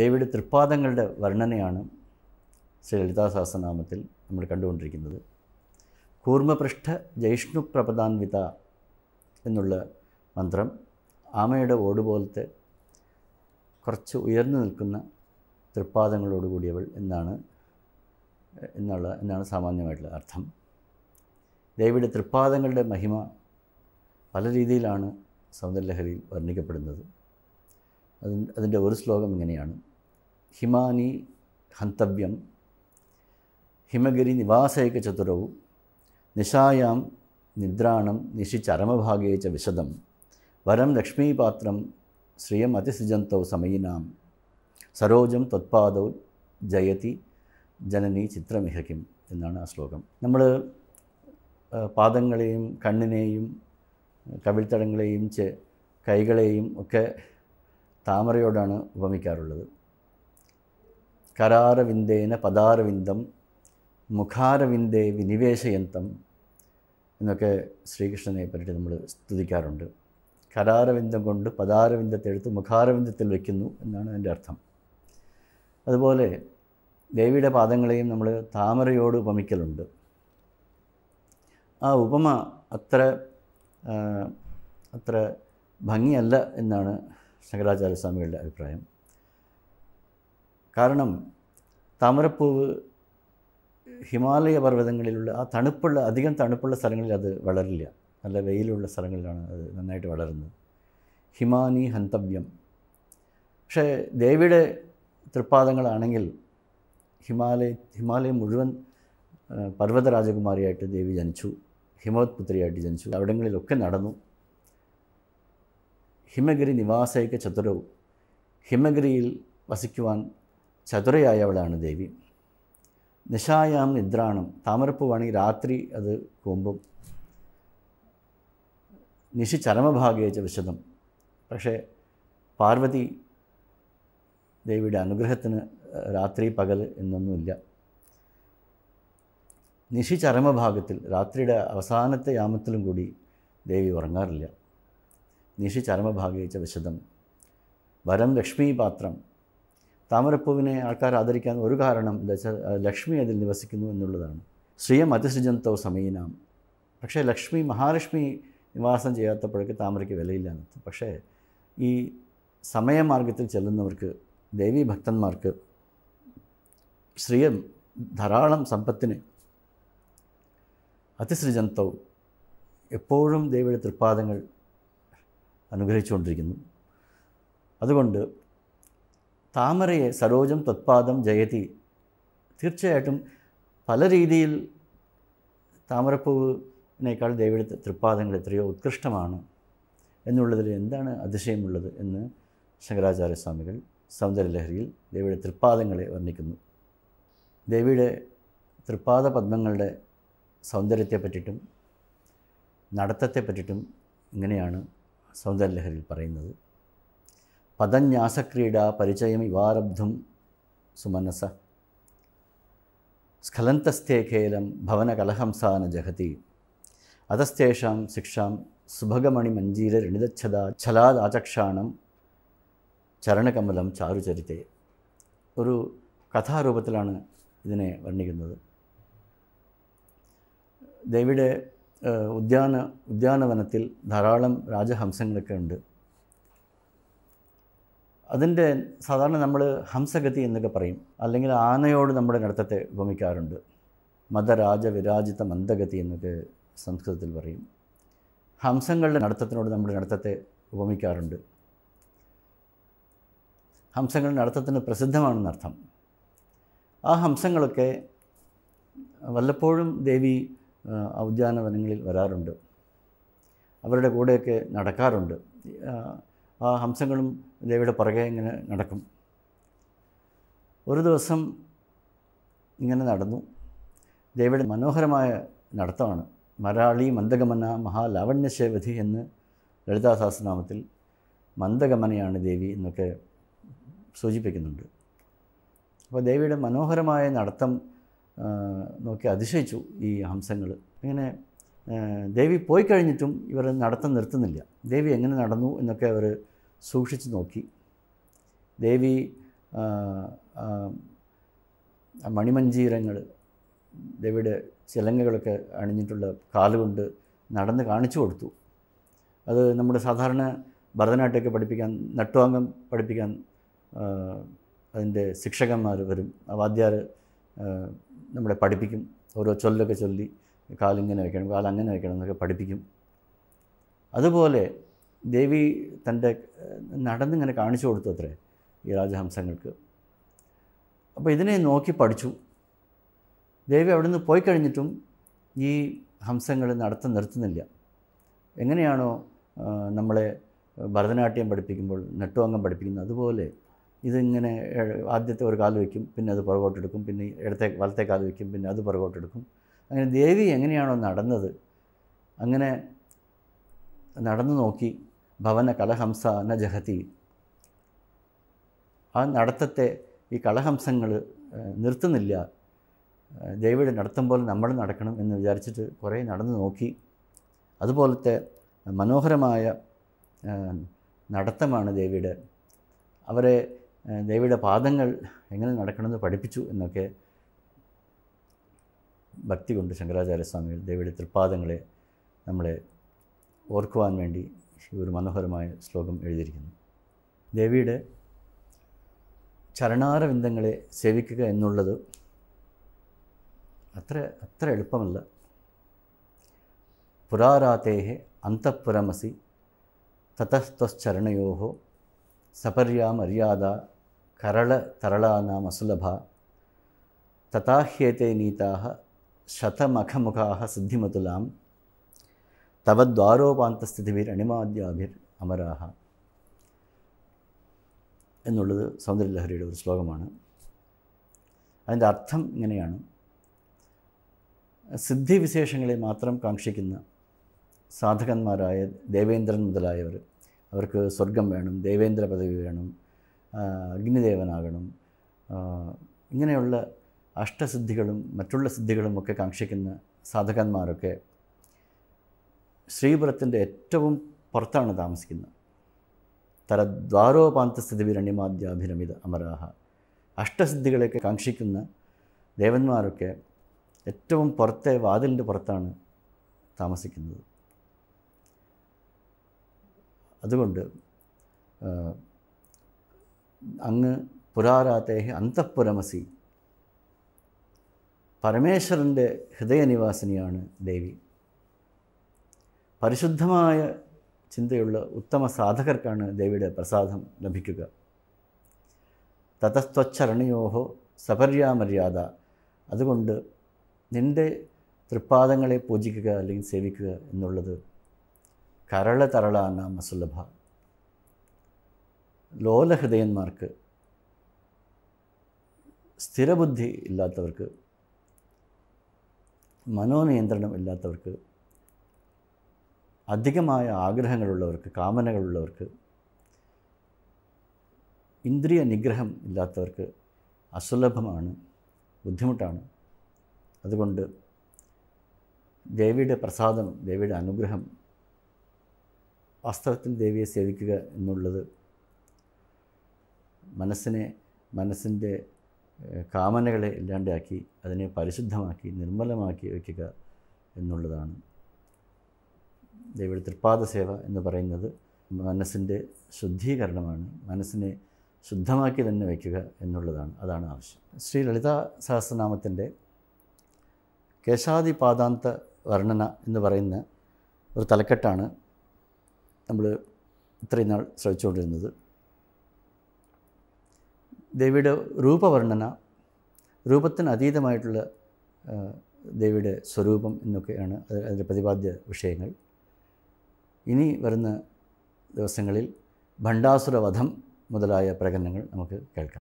ദേവിയുടെ തൃപ്പാദങ്ങളുടെ വർണ്ണനയാണ് ശ്രീ ലളിതാ സഹസ്രനാമത്തിൽ നമ്മൾ കണ്ടുകൊണ്ടിരിക്കുന്നത് കൂർമ്മപൃഷ്ഠ ജൈഷ്ണു പ്രപദാൻവിത എന്നുള്ള മന്ത്രം ആമയുടെ ഓട് പോലത്തെ കുറച്ച് ഉയർന്നു നിൽക്കുന്ന തൃപ്പാദങ്ങളോടുകൂടിയവൾ എന്നാണ് എന്നുള്ള എന്നാണ് സാമാന്യമായിട്ടുള്ള അർത്ഥം ദേവിയുടെ തൃപ്പാദങ്ങളുടെ മഹിമ പല രീതിയിലാണ് സൗന്ദര്യലഹരിയിൽ വർണ്ണിക്കപ്പെടുന്നത് അതിൻ്റെ ഒരു ശ്ലോകം ഇങ്ങനെയാണ് ഹിമാനി ഹന്തവ്യം ഹിമഗിരി నివాసైక చతురౌ నిశాయాం నిద్రాణం నిశి చరమభాగే చ విశదం వరం లక్ష్మీపాత్రం శ్రియం സരോജം തത്പാദൗ ജയതി ജനനി ചിത്രമിഹകിം എന്നാണ് ആ ശ്ലോകം നമ്മൾ പാദങ്ങളെയും കണ്ണിനെയും കവിൾത്തടങ്ങളെയും കൈകളെയും ഒക്കെ താമരയോടാണ് ഉപമിക്കാറുള്ളത് കരാരവിന്ദേന പദാരവിന്ദം മുഖാരവിന്ദേ വിനിവേശയന്തം എന്നൊക്കെ ശ്രീകൃഷ്ണനെ പറ്റിയിട്ട് നമ്മൾ സ്തുതിക്കാറുണ്ട് കരാരവിന്ദം കൊണ്ട് പദാരവിന്ദത്തെ എടുത്ത് മുഖാരവിന്ദത്തിൽ വയ്ക്കുന്നു എന്നാണ് അതിൻ്റെ അർത്ഥം അതുപോലെ ദേവിയുടെ പാദങ്ങളെയും നമ്മൾ താമരയോട് ഉപമിക്കലുണ്ട് ആ ഉപമ അത്ര അത്ര ഭംഗിയല്ല എന്നാണ് ശങ്കരാചാര്യസ്വാമികളുടെ സ്വാമികളുടെ അഭിപ്രായം കാരണം താമരപ്പൂവ് ഹിമാലയ പർവ്വതങ്ങളിലുള്ള ആ തണുപ്പുള്ള അധികം തണുപ്പുള്ള സ്ഥലങ്ങളിൽ അത് വളരില്ല നല്ല വെയിലുള്ള സ്ഥലങ്ങളിലാണ് അത് നന്നായിട്ട് വളരുന്നത് ഹിമാനി ഹന്തവ്യം പക്ഷേ ദേവിയുടെ തൃപ്പാദങ്ങളാണെങ്കിൽ ഹിമാലയ ഹിമാലയം മുഴുവൻ പർവ്വത രാജകുമാരിയായിട്ട് ദേവി ജനിച്ചു പുത്രിയായിട്ട് ജനിച്ചു അവിടങ്ങളിലൊക്കെ നടന്നു ഹിമഗിരി നിവാസയൊക്കെ ചതുരവും ഹിമഗിരിയിൽ വസിക്കുവാൻ ചതുരയായവളാണ് ദേവി നിശായാം നിദ്രാണം താമരപ്പൂവാണെങ്കിൽ രാത്രി അത് കൂമ്പും നിശി ചരമഭാഗേച്ച വിശദം പക്ഷേ പാർവതി ദേവിയുടെ അനുഗ്രഹത്തിന് രാത്രി പകൽ എന്നൊന്നുമില്ല നിശി ചരമഭാഗത്തിൽ രാത്രിയുടെ അവസാനത്തെ യാമത്തിലും കൂടി ദേവി ഉറങ്ങാറില്ല നിശി ചരമഭാഗയിച്ച വിശദം വരം ലക്ഷ്മീപാത്രം താമരപ്പൂവിനെ ആൾക്കാർ ആദരിക്കാൻ ഒരു കാരണം എന്താ ലക്ഷ്മി അതിൽ നിവസിക്കുന്നു എന്നുള്ളതാണ് ശ്രീയം അതിസൃജന്തോ സമീനാം പക്ഷേ ലക്ഷ്മി മഹാലക്ഷ്മി നിവാസം ചെയ്യാത്തപ്പോഴേക്ക് താമരയ്ക്ക് വിലയില്ല പക്ഷേ ഈ സമയമാർഗത്തിൽ ചെല്ലുന്നവർക്ക് ദേവീ ഭക്തന്മാർക്ക് ശ്രീയം ധാരാളം സമ്പത്തിന് അതിസൃജന്തവും എപ്പോഴും ദേവിയുടെ തൃപ്പാദങ്ങൾ അനുഗ്രഹിച്ചുകൊണ്ടിരിക്കുന്നു അതുകൊണ്ട് താമരയെ സരോജം തത്പാദം ജയതി തീർച്ചയായിട്ടും പല രീതിയിൽ താമരപ്പൂവിനേക്കാൾ ദേവിയുടെ തൃപ്പാദങ്ങൾ എത്രയോ ഉത്കൃഷ്ടമാണ് എന്നുള്ളതിൽ എന്താണ് അതിശയമുള്ളത് എന്ന് ശങ്കരാചാര്യസ്വാമികൾ സൗന്ദര്യലഹരിയിൽ ദേവിയുടെ തൃപ്പാദങ്ങളെ വർണ്ണിക്കുന്നു ദേവിയുടെ തൃപ്പാദ പദ്മങ്ങളുടെ സൗന്ദര്യത്തെ പറ്റിയിട്ടും നടത്തത്തെ പറ്റിയിട്ടും ഇങ്ങനെയാണ് സൗന്ദര്യലഹരിയിൽ പറയുന്നത് ഇവാരബ്ധം സുമനസ സ്ഖലന്തസ്ഥേ ഖേലം ഭവനകലഹംസാന ജഗതി അതസ്തേഷാം ശിക്ഷാം സുഭഗമണി മഞ്ജീര സുഭഗമണിമഞ്ജീരണിതച്ഛദാ ഛലാദാചക്ഷാണം ചരണകമലം ചാരുചരിത്തെ ഒരു കഥാരൂപത്തിലാണ് ഇതിനെ വർണ്ണിക്കുന്നത് ദേവിയുടെ ഉദ്യാന ഉദ്യാനവനത്തിൽ ധാരാളം രാജഹംസങ്ങളൊക്കെ ഉണ്ട് അതിൻ്റെ സാധാരണ നമ്മൾ ഹംസഗതി എന്നൊക്കെ പറയും അല്ലെങ്കിൽ ആനയോട് നമ്മുടെ നടത്തത്തെ ഉപമിക്കാറുണ്ട് മതരാജ വിരാജിത മന്ദഗതി എന്നൊക്കെ സംസ്കൃതത്തിൽ പറയും ഹംസങ്ങളുടെ നടത്തത്തിനോട് നമ്മുടെ നടത്തത്തെ ഉപമിക്കാറുണ്ട് ഹംസങ്ങളുടെ നടത്തത്തിന് പ്രസിദ്ധമാണെന്നർത്ഥം ആ ഹംസങ്ങളൊക്കെ വല്ലപ്പോഴും ദേവി ഉദ്യാനവനങ്ങളിൽ വരാറുണ്ട് അവരുടെ കൂടെയൊക്കെ നടക്കാറുണ്ട് ആ ഹംസങ്ങളും ദേവിയുടെ പുറകെ ഇങ്ങനെ നടക്കും ഒരു ദിവസം ഇങ്ങനെ നടന്നു ദേവിയുടെ മനോഹരമായ നടത്തമാണ് മരാളി മന്ദഗമന മഹാലാവണ്യശേവതി എന്ന് ലളിതാസാസനാമത്തിൽ മന്ദഗമനയാണ് ദേവി എന്നൊക്കെ സൂചിപ്പിക്കുന്നുണ്ട് അപ്പോൾ ദേവിയുടെ മനോഹരമായ നടത്തം നോക്കി അതിശയിച്ചു ഈ ഹംസങ്ങൾ ഇങ്ങനെ ദേവി പോയി കഴിഞ്ഞിട്ടും ഇവർ നടത്തം നിർത്തുന്നില്ല ദേവി എങ്ങനെ നടന്നു എന്നൊക്കെ അവർ സൂക്ഷിച്ച് നോക്കി ദേവി മണിമഞ്ജീരങ്ങൾ ദേവിയുടെ ചിലങ്കകളൊക്കെ അണിഞ്ഞിട്ടുള്ള കാലുകൊണ്ട് നടന്ന് കാണിച്ചു കൊടുത്തു അത് നമ്മുടെ സാധാരണ ഭരതനാട്യമൊക്കെ പഠിപ്പിക്കാൻ നട്ടുവാങ്കം പഠിപ്പിക്കാൻ അതിൻ്റെ ശിക്ഷകന്മാർ വരും വാദ്യാർ നമ്മളെ പഠിപ്പിക്കും ഓരോ ചൊല്ലൊക്കെ ചൊല്ലി കാലിങ്ങനെ വെക്കണം കാൽ അങ്ങനെ വെക്കണം എന്നൊക്കെ പഠിപ്പിക്കും അതുപോലെ ദേവി തൻ്റെ നടന്നിങ്ങനെ കാണിച്ചു കൊടുത്തു അത്രേ ഈ രാജഹംസങ്ങൾക്ക് അപ്പോൾ ഇതിനെ നോക്കി പഠിച്ചു ദേവി നിന്ന് പോയി കഴിഞ്ഞിട്ടും ഈ ഹംസങ്ങൾ നടത്തം നിർത്തുന്നില്ല എങ്ങനെയാണോ നമ്മളെ ഭരതനാട്യം പഠിപ്പിക്കുമ്പോൾ നെട്ടുവംഗം പഠിപ്പിക്കുന്നത് അതുപോലെ ഇതിങ്ങനെ ആദ്യത്തെ ഒരു കാല് വയ്ക്കും പിന്നെ അത് പുറകോട്ടെടുക്കും പിന്നെ ഇടത്തെ വലത്തെ കാല് വയ്ക്കും പിന്നെ അത് പുറകോട്ടെടുക്കും അങ്ങനെ ദേവി എങ്ങനെയാണോ നടന്നത് അങ്ങനെ നടന്നു നോക്കി ഭവന കലഹംസ എന്ന ജഹതി ആ നടത്തത്തെ ഈ കളഹംസങ്ങൾ നിർത്തുന്നില്ല ദേവിയുടെ നടത്തം പോലെ നമ്മൾ നടക്കണം എന്ന് വിചാരിച്ചിട്ട് കുറേ നടന്നു നോക്കി അതുപോലത്തെ മനോഹരമായ നടത്തമാണ് ദേവിയുടെ അവരെ ദേവിയുടെ പാദങ്ങൾ എങ്ങനെ നടക്കണമെന്ന് പഠിപ്പിച്ചു എന്നൊക്കെ ഭക്തി കൊണ്ട് ശങ്കരാചാര്യസ്വാമികൾ ദേവിയുടെ തൃപ്പാദങ്ങളെ നമ്മളെ ഓർക്കുവാൻ വേണ്ടി ഒരു മനോഹരമായ ശ്ലോകം എഴുതിയിരിക്കുന്നു ദേവിയുടെ ചരണാരവിന്ദങ്ങളെ സേവിക്കുക എന്നുള്ളത് അത്ര അത്ര എളുപ്പമല്ല പുരാരാതേഹെ അന്തഃപുരമസി തതസ്ത്വശ്ചരണയോ സപര്യാ മര്യാദ കരള തരളാനാമസുലഭ തഥാഹ്യേത്തെ നീതാ ശതമഖമുഖാഹ സിദ്ധിമതുലാം അണിമാദ്യാഭിർ അമരാഹ എന്നുള്ളത് സൗന്ദര്യലഹരിയുടെ ഒരു ശ്ലോകമാണ് അതിൻ്റെ അർത്ഥം ഇങ്ങനെയാണ് സിദ്ധിവിശേഷങ്ങളെ മാത്രം കാക്ഷിക്കുന്ന സാധകന്മാരായ ദേവേന്ദ്രൻ മുതലായവർ അവർക്ക് സ്വർഗം വേണം ദേവേന്ദ്ര പദവി വേണം അഗ്നിദേവനാകണം ഇങ്ങനെയുള്ള അഷ്ടസിദ്ധികളും മറ്റുള്ള സിദ്ധികളും ഒക്കെ കാക്ഷിക്കുന്ന സാധകന്മാരൊക്കെ ശ്രീപുരത്തിൻ്റെ ഏറ്റവും പുറത്താണ് താമസിക്കുന്നത് തരദ്വാരോപാന്തസ്ഥിതി വിരണ്യമാദ്യാഭിരമിത അമരാഹ അഷ്ടസിദ്ധികളെയൊക്കെ കാക്ഷിക്കുന്ന ദേവന്മാരൊക്കെ ഏറ്റവും പുറത്തെ വാതിലിൻ്റെ പുറത്താണ് താമസിക്കുന്നത് അതുകൊണ്ട് അങ്ങ് പുരാരാത്തേഹി അന്തഃപുരമസി പരമേശ്വരൻ്റെ ഹൃദയനിവാസിനിയാണ് ദേവി പരിശുദ്ധമായ ചിന്തയുള്ള ഉത്തമ സാധകർക്കാണ് ദേവിയുടെ പ്രസാദം ലഭിക്കുക തതസ്ത്വച്ചരണയോഹോ സപര്യാമര്യാദ അതുകൊണ്ട് നിൻ്റെ തൃപ്പാദങ്ങളെ പൂജിക്കുക അല്ലെങ്കിൽ സേവിക്കുക എന്നുള്ളത് കരള തരളാന മസുലഭ ലോലഹൃദയന്മാർക്ക് സ്ഥിരബുദ്ധി ഇല്ലാത്തവർക്ക് മനോനിയന്ത്രണം ഇല്ലാത്തവർക്ക് അധികമായ ആഗ്രഹങ്ങളുള്ളവർക്ക് കാമനകളുള്ളവർക്ക് ഇന്ദ്രിയ നിഗ്രഹം ഇല്ലാത്തവർക്ക് അസുലഭമാണ് ബുദ്ധിമുട്ടാണ് അതുകൊണ്ട് ദേവിയുടെ പ്രസാദം ദേവിയുടെ അനുഗ്രഹം വാസ്തവത്തിൽ ദേവിയെ സേവിക്കുക എന്നുള്ളത് മനസ്സിനെ മനസ്സിൻ്റെ കാമനകളെ ഇല്ലാണ്ടാക്കി അതിനെ പരിശുദ്ധമാക്കി നിർമ്മലമാക്കി വയ്ക്കുക എന്നുള്ളതാണ് ദൈവ തൃപ്പാദ സേവ എന്ന് പറയുന്നത് മനസ്സിൻ്റെ ശുദ്ധീകരണമാണ് മനസ്സിനെ ശുദ്ധമാക്കി തന്നെ വയ്ക്കുക എന്നുള്ളതാണ് അതാണ് ആവശ്യം ശ്രീ ലളിത സഹസ്രനാമത്തിൻ്റെ കേശാദിപാദാന്ത വർണ്ണന എന്ന് പറയുന്ന ഒരു തലക്കെട്ടാണ് നമ്മൾ ഇത്രയും നാൾ ശ്രമിച്ചുകൊണ്ടിരുന്നത് ദേവിയുടെ രൂപവർണ്ണന രൂപത്തിന് അതീതമായിട്ടുള്ള ദേവിയുടെ സ്വരൂപം എന്നൊക്കെയാണ് അതിൻ്റെ പ്രതിപാദ്യ വിഷയങ്ങൾ ഇനി വരുന്ന ദിവസങ്ങളിൽ ഭണ്ഡാസുരവധം മുതലായ പ്രകടനങ്ങൾ നമുക്ക് കേൾക്കാം